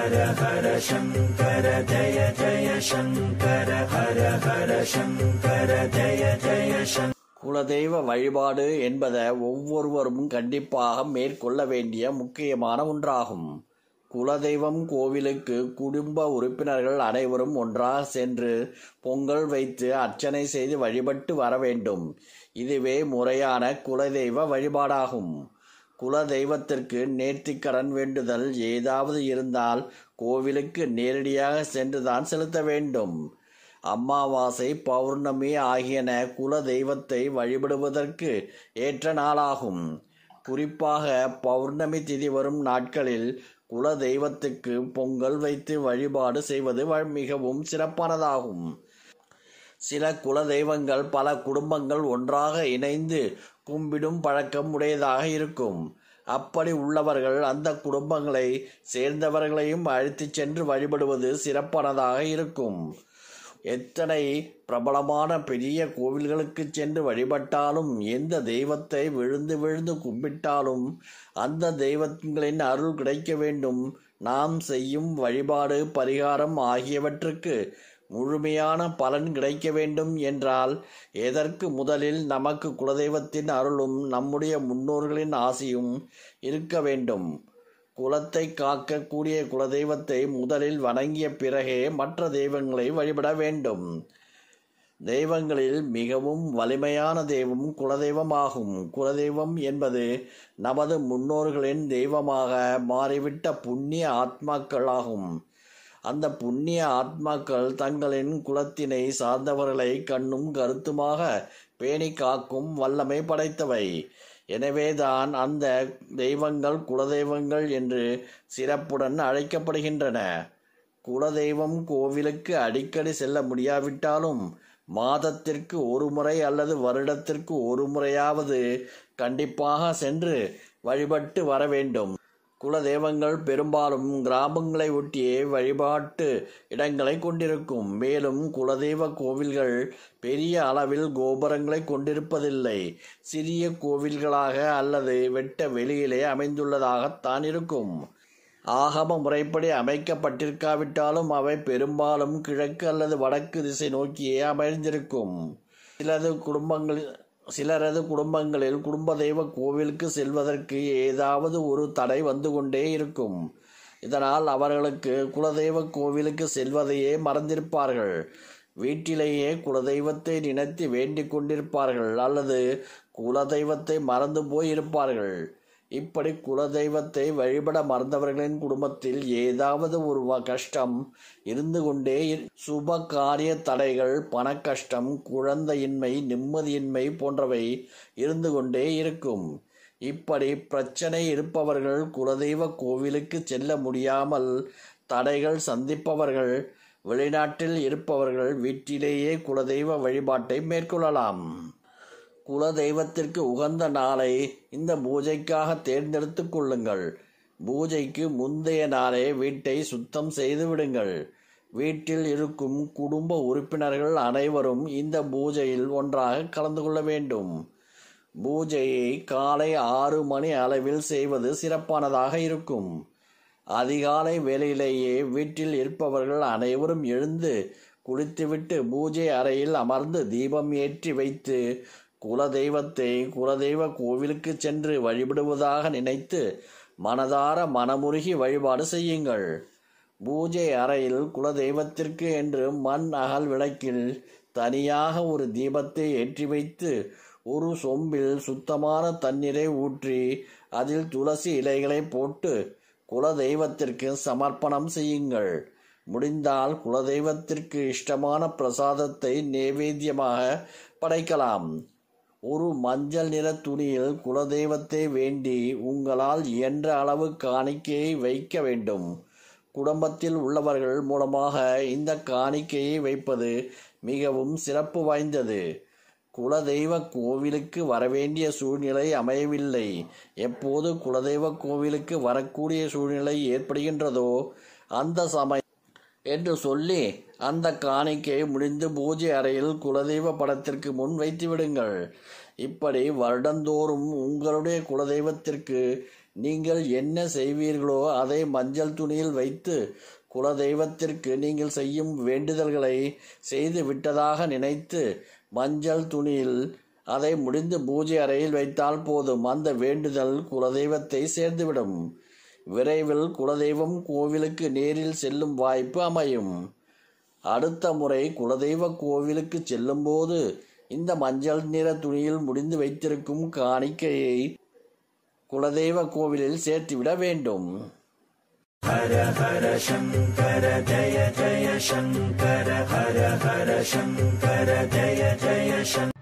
ஹர ஹர சங்கர ஜய ஜய சங்கர ஹர ஹர சங்கர ஜய ஜய சங்கர குலதெய்வ வழிபாடு என்பதை ஒவ்வொருவரும் கண்டிப்பாக மேற்கொள்ள வேண்டிய முக்கியமான ஒன்றாகும் குலதெய்வம் கோவிலுக்கு குடும்ப உறுப்பினர்கள் அனைவரும் ஒன்றாக சென்று பொங்கல் வைத்து அர்ச்சனை செய்து வழிபட்டு வர வேண்டும் இதுவே முறையான குலதெய்வ வழிபாடாகும் குல தெய்வத்திற்கு நேர்த்திக்கடன் வேண்டுதல் ஏதாவது இருந்தால் கோவிலுக்கு நேரடியாக சென்றுதான் செலுத்த வேண்டும் அமாவாசை பௌர்ணமி ஆகியன குல தெய்வத்தை வழிபடுவதற்கு ஏற்ற நாளாகும் குறிப்பாக பௌர்ணமி திதி வரும் நாட்களில் குல தெய்வத்துக்கு பொங்கல் வைத்து வழிபாடு செய்வது மிகவும் சிறப்பானதாகும் சில குல தெய்வங்கள் பல குடும்பங்கள் ஒன்றாக இணைந்து கும்பிடும் பழக்கம் உடையதாக இருக்கும் அப்படி உள்ளவர்கள் அந்த குடும்பங்களை சேர்ந்தவர்களையும் அழைத்துச் சென்று வழிபடுவது சிறப்பானதாக இருக்கும் எத்தனை பிரபலமான பெரிய கோவில்களுக்கு சென்று வழிபட்டாலும் எந்த தெய்வத்தை விழுந்து விழுந்து கும்பிட்டாலும் அந்த தெய்வங்களின் அருள் கிடைக்க வேண்டும் நாம் செய்யும் வழிபாடு பரிகாரம் ஆகியவற்றுக்கு முழுமையான பலன் கிடைக்க வேண்டும் என்றால் எதற்கு முதலில் நமக்கு குலதெய்வத்தின் அருளும் நம்முடைய முன்னோர்களின் ஆசையும் இருக்க வேண்டும் குலத்தை காக்கக்கூடிய குலதெய்வத்தை முதலில் வணங்கிய பிறகே மற்ற தெய்வங்களை வழிபட வேண்டும் தெய்வங்களில் மிகவும் வலிமையான தெய்வம் குலதெய்வமாகும் குலதெய்வம் என்பது நமது முன்னோர்களின் தெய்வமாக மாறிவிட்ட புண்ணிய ஆத்மாக்களாகும் அந்த புண்ணிய ஆத்மாக்கள் தங்களின் குலத்தினை சார்ந்தவர்களை கண்ணும் கருத்துமாக பேணி காக்கும் வல்லமை படைத்தவை எனவேதான் அந்த தெய்வங்கள் குலதெய்வங்கள் என்று சிறப்புடன் அழைக்கப்படுகின்றன குலதெய்வம் கோவிலுக்கு அடிக்கடி செல்ல முடியாவிட்டாலும் மாதத்திற்கு ஒரு முறை அல்லது வருடத்திற்கு ஒரு முறையாவது கண்டிப்பாக சென்று வழிபட்டு வர வேண்டும் குலதெய்வங்கள் பெரும்பாலும் கிராமங்களை ஒட்டியே வழிபாட்டு இடங்களை கொண்டிருக்கும் மேலும் குலதெய்வ கோவில்கள் பெரிய அளவில் கோபுரங்களை கொண்டிருப்பதில்லை சிறிய கோவில்களாக அல்லது வெட்ட வெளியிலே அமைந்துள்ளதாகத்தான் இருக்கும் ஆகம முறைப்படி அமைக்கப்பட்டிருக்காவிட்டாலும் அவை பெரும்பாலும் கிழக்கு அல்லது வடக்கு திசை நோக்கியே அமைந்திருக்கும் சிலது குடும்பங்களில் சிலரது குடும்பங்களில் குடும்ப தெய்வ கோவிலுக்கு செல்வதற்கு ஏதாவது ஒரு தடை வந்து கொண்டே இருக்கும் இதனால் அவர்களுக்கு குலதெய்வ கோவிலுக்கு செல்வதையே மறந்திருப்பார்கள் வீட்டிலேயே குலதெய்வத்தை நினைத்து வேண்டிக் கொண்டிருப்பார்கள் அல்லது குலதெய்வத்தை மறந்து போயிருப்பார்கள் இப்படி குலதெய்வத்தை வழிபட மறந்தவர்களின் குடும்பத்தில் ஏதாவது ஒரு கஷ்டம் இருந்து கொண்டே சுப காரிய தடைகள் பண கஷ்டம் குழந்தையின்மை நிம்மதியின்மை போன்றவை இருந்து கொண்டே இருக்கும் இப்படி பிரச்சனை இருப்பவர்கள் குலதெய்வ கோவிலுக்கு செல்ல முடியாமல் தடைகள் சந்திப்பவர்கள் வெளிநாட்டில் இருப்பவர்கள் வீட்டிலேயே குலதெய்வ வழிபாட்டை மேற்கொள்ளலாம் குல தெய்வத்திற்கு உகந்த நாளை இந்த பூஜைக்காக தேர்ந்தெடுத்து கொள்ளுங்கள் பூஜைக்கு முந்தைய நாளே வீட்டை சுத்தம் செய்து விடுங்கள் வீட்டில் இருக்கும் குடும்ப உறுப்பினர்கள் அனைவரும் இந்த பூஜையில் ஒன்றாக கலந்து கொள்ள வேண்டும் பூஜையை காலை ஆறு மணி அளவில் செய்வது சிறப்பானதாக இருக்கும் அதிகாலை வேளையிலேயே வீட்டில் இருப்பவர்கள் அனைவரும் எழுந்து குளித்துவிட்டு பூஜை அறையில் அமர்ந்து தீபம் ஏற்றி வைத்து குலதெய்வத்தை குலதெய்வ கோவிலுக்கு சென்று வழிபடுவதாக நினைத்து மனதார மனமுருகி வழிபாடு செய்யுங்கள் பூஜை அறையில் குலதெய்வத்திற்கு என்று மண் அகல் விளக்கில் தனியாக ஒரு தீபத்தை ஏற்றி வைத்து ஒரு சொம்பில் சுத்தமான தண்ணீரை ஊற்றி அதில் துளசி இலைகளை போட்டு குலதெய்வத்திற்கு சமர்ப்பணம் செய்யுங்கள் முடிந்தால் குலதெய்வத்திற்கு இஷ்டமான பிரசாதத்தை நேவேத்தியமாக படைக்கலாம் ஒரு மஞ்சள் நிற துணியில் குலதெய்வத்தை வேண்டி உங்களால் என்ற அளவு காணிக்கையை வைக்க வேண்டும் குடும்பத்தில் உள்ளவர்கள் மூலமாக இந்த காணிக்கையை வைப்பது மிகவும் சிறப்பு வாய்ந்தது குலதெய்வ கோவிலுக்கு வரவேண்டிய சூழ்நிலை அமையவில்லை எப்போது குலதெய்வ கோவிலுக்கு வரக்கூடிய சூழ்நிலை ஏற்படுகின்றதோ அந்த சமயம் என்று சொல்லி அந்த காணிக்கை முடிந்து பூஜை அறையில் குலதெய்வ படத்திற்கு முன் வைத்து விடுங்கள் இப்படி வருடந்தோறும் உங்களுடைய குலதெய்வத்திற்கு நீங்கள் என்ன செய்வீர்களோ அதை மஞ்சள் துணியில் வைத்து குலதெய்வத்திற்கு நீங்கள் செய்யும் வேண்டுதல்களை செய்து விட்டதாக நினைத்து மஞ்சள் துணியில் அதை முடிந்து பூஜை அறையில் வைத்தால் போதும் அந்த வேண்டுதல் குலதெய்வத்தை சேர்ந்துவிடும் விரைவில் குலதெய்வம் கோவிலுக்கு நேரில் செல்லும் வாய்ப்பு அமையும் அடுத்த முறை குலதெய்வ கோவிலுக்கு செல்லும்போது இந்த மஞ்சள் நிற துணியில் முடிந்து வைத்திருக்கும் காணிக்கையை குலதெய்வ கோவிலில் சேர்த்துவிட வேண்டும் ஹர ஹர சங்கர ஜய ஜய சங்கர ஹர ஹர சங்கர ஜய ஜய சங்கர